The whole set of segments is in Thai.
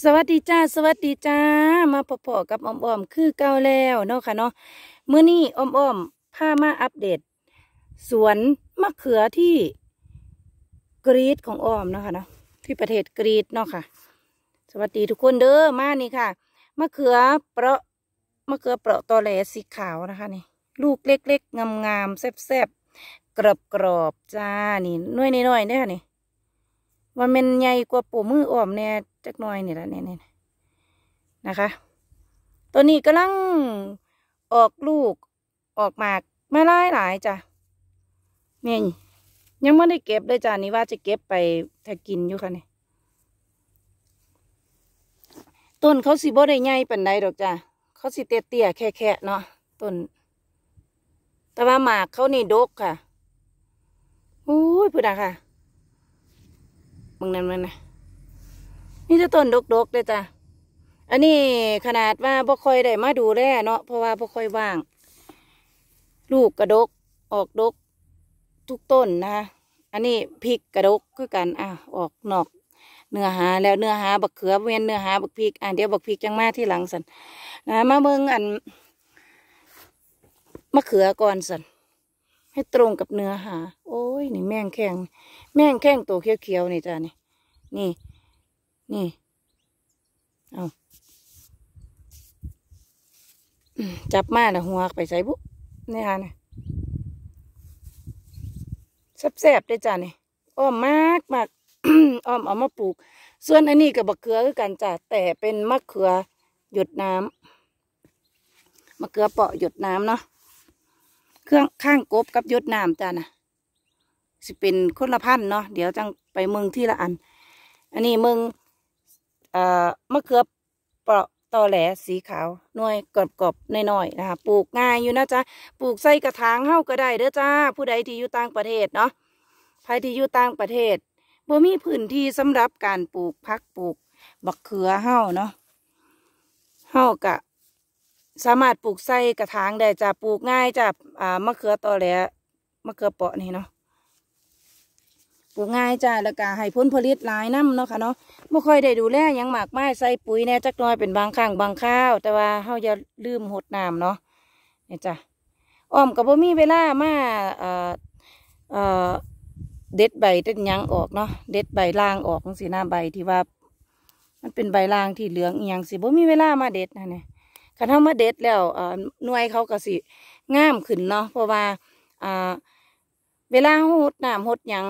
สวัสดีจ้า สวัสดีจ้ามาพอๆ กับอมอมคือเก่าแล้วเนาะค่ะเนาะเมื่อนี้อมอมพามาอัปเดต สวนมะเขือที่กรีดของออมเนาะค่ะเนาะ ที่ประเทศกรีดเนาะค่ะ สวัสดีทุกคนเด้อ มานี่ค่ะ มะเขือเปราะ มะเขือเปราะตอแหลสีขาวนะคะนี่ ลูกเล็ก ๆ งามๆแซ่บๆ กรอบ ๆ จ้า นี่น้อยๆเนี่ยค่ะนี่ ว่ามันใหญ่กว่าปูมือออมเนี่ยจักหน่อยนี่ละนี่ยนะคะตัวนี้กำลังออกลูกออกหมากไม่ไล่หลายจ้ะเนี่ยยังไม่ได้เก็บเลยจ้ะนี่ว่าจะเก็บไปถ้ากินอยู่ค่ะนี่ต้นเขาสีบ่ได้ใหญ่ปันใดดอกจ้ะเขาสีเตี้ยเตียแค่่เนาะต้นแต่ว่าหมากเขานี่ดกค่ะโอ้ยพูดอะค่ะมึงนั่นมึงน่ะนี่จะต้นดกๆเลยจ้ะ อันนี้ขนาดว่าบกค่อยได้ มาดูแลเนาะ เพราะว่าบกค่อยว่าง ลูกกระดกออกดก ทุกต้นนะคะ อันนี้พริกกระดกคือกัน อ่ะออกนอก เนื้อหา แล้วเนื้อหาบักเขือเวียนเนื้อหาบักพริกอ่ะเดี๋ยวบักพริกยังมาที่หลังสันนะมาเมืองอันมะเขือก่อนสันให้ตรงกับเนื้อหา โอ้ยนี่แม่งแข็งแม่งแข็งตัวเขียวๆนี่จ้านี่นี่นี่ เอาจับมานะหัวไปใส่บุ๊นี่ค่ะนะแซ่บๆได้จ้านี่อ้อมมากมากอ้อมเอามาปลูก ส่วนอันนี้กับมะเขือคือกันจ้าแต่เป็นมะเขือหยดน้ำมะเขือเปาะหยดน้ำเนาะ เครื่องข้างกบกับหยดน้ำจ้านะสิเป็นคนละพันเนาะ เดี๋ยวจังไปเมืองที่ละอัน อันนี้เมืองอ่ามะเขือเปราะตอแหลสีขาวน่อยกรอบกรอบน้อยๆนะคะปลูกง่ายอยู่นะจ๊ะปลูกใส่กระถางเฮ้าก็ได้เด้อจ้า ผู้ใดที่อยู่ต่างประเทศเนาะใครที่อยู่ต่างประเทศบ่มีพื้นที่สำหรับการปลูกพักปลูกบักเขือเฮ้าเนาะเฮ้ากะสามารถปลูกใส่กระถางได้จ้ะปลูกง่ายจ้ะอ่ามะเขือตอแหลมะเขือเปาะนี่เนาะปลูกง่ายจ้าแล้วก็ให้พ้นผลิตหลายน้ำเนาะค่ะเนาะไม่ค่อยได้ดูแลยังหมากไม้ใส่ปุ๋ยแน่จักน้อยเป็นบางครั้งบางข้าว แต่ว่าเขาอย่าลืมหดน้ำเนาะเนี่จ้าอ้อมกับบ่มีเวลามา เอ่อ เอ่อ เด็ดใบเด็ดยังออกเนาะ เด็ดใบล่างออกของสีหน้าใบที่ว่า มันเป็นใบล่างที่เหลืองยังสิ บ่มีเวลามาเด็ดนะเนี่ยคันเฮามาเด็ดแล้วเอ่อหน่วยเขาก็สิงามขึ้นเนาะ เพราะว่าอ่าเวลาหดน้ำหดยัง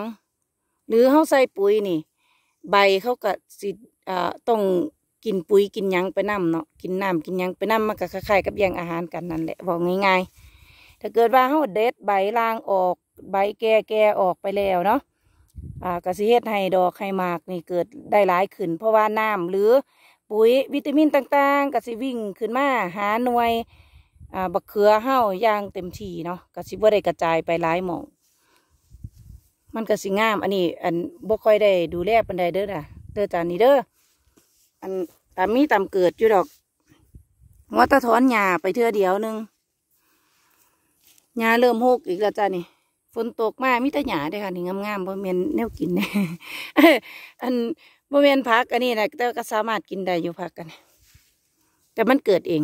หรือเขาใส่ปุ๋ยนี่ใบเขาก็สิต้องกินปุ๋ยกินยังไปน้ำเนาะกินน้ำกินยังไปน้ำมันก็คล้ายๆกับแย่งอาหารกันนั่นแหละบอกง่ายๆ ถ้าเกิดว่าเขาเด็ดใบล่างออกใบแก่แก่ออกไปแล้วเนาะอ่ากระสิเฮ็ดให้ดอกให้มากนี่เกิดได้หลายขึ้น เพราะว่าน้ำหรือปุ๋ยวิตามินต่างๆกระสิวิ่งขึ้นมา หาหน่วยอ่าบักเขือเห่าย่างเต็มที่เนาะกระสิบ่าได้กระจายไปหลายหม่องมันก็สิงาม อันนี้ อันบกค่อยได้ดูแลปันใดเด้อน่ะเด้อจานนี้เด้ออันตามมีตามเกิดอยู่ดอกว่าตะท้อนหญ้าไปเทื่อเดียวนึงหญ้าเริ่มหกอีกแล้วจ้านี่ฝนตกมามีแต่หญ้าเด้ค่ะนี่งามๆบ่เมียนแนวกินเนี่ยอันบ่เมียนพักอันนี้นะแต่ก็สามารถกินได้อยู่พักกันแต่มันเกิดเอง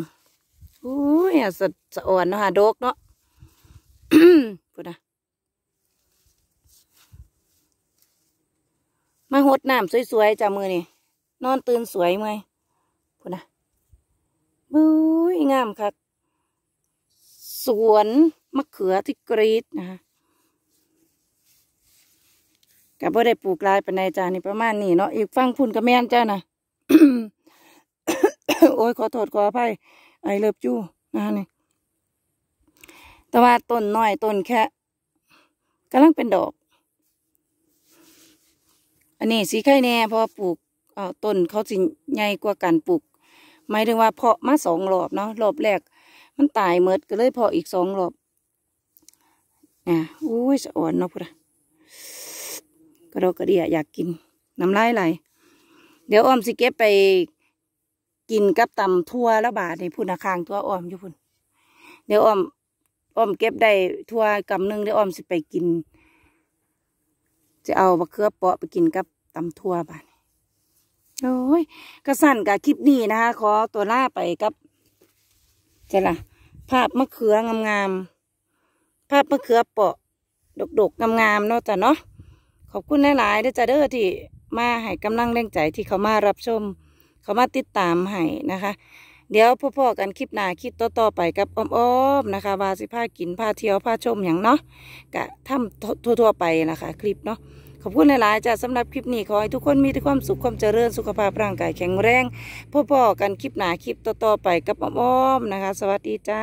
อู้ยสะอ่อนเนาะฮะโดกเนาะพูดนะมาหดน้ำสวยๆจ้ามือนี่ นอนตื่นสวยมั้ยพูดนะบุ้ยงามครับ สวน มะเขือที่กรีด นะคะกับพ่ได้ปลูกลายปในจานี่ประมาณนี้เนาะอีกฟังพุ่นกระแมนจ้านะโอ้ย ขอโทษ ขออภัยไอเลิบจูนะคะนี่ แต่ว่าต้นน้อยต้นแค่กำลังเป็นดอกอันนี้ สีไข่แน่เพราะปลูกต้นเขาสิใหญ่กว่าการปลูกหมายถึงว่าเพาะมาสองรอบเนาะรอบแรก มันตายเมิดก็เลย เพาะอีกสองรอบอ่ะอุ้ยสะอ่อนเนาะพุ่ะกระดกกระเดียอยากกินน้ำลายไหลเดี๋ยวอ้อมสิเก็บไปกินกับตาทั่วละบาทในพุ่นาคางทั่วอ้อมอยู่พุ่นเดี๋ยวอ้อมอ้อมเก็บได้ทั่วกำนึงเดี๋ยวอ้อมสิไปกินจะเอามะเขือเปาะไปกินกับตำทั่วบ้านโอ้ยกระสั่นกับคลิปนี้นะคะ ขอตัวล่าไปกับจะล่ะ ภาพมะเขืองามๆ ภาพมะเขือเปาะดกๆงามๆเนาะจ้ะเนาะ ขอบคุณหลายๆด้วยจ้ะเด้อที่มาให้กำลังแรงใจที่เขามารับชม เขามาติดตามให้นะคะเดี๋ยวพ่อๆกันคลิปหน้าคลิปต่อ ๆไปกับอ้อมๆนะคะว่าสิผ้ากินผ้าเที่ยวผ้าชมอย่างเนาะกะทำทั่ว ๆ ไปนะคะ คลิปเนาะขอบคุณหลายๆจ้าสำหรับคลิปนี้ขอให้ทุกคนมีแต่ความสุขความเจริญสุขภาพร่างกายแข็งแรงพ่อๆกันคลิปหนาคลิปต่อๆไปกับอ้อมๆนะคะ สวัสดีจ้า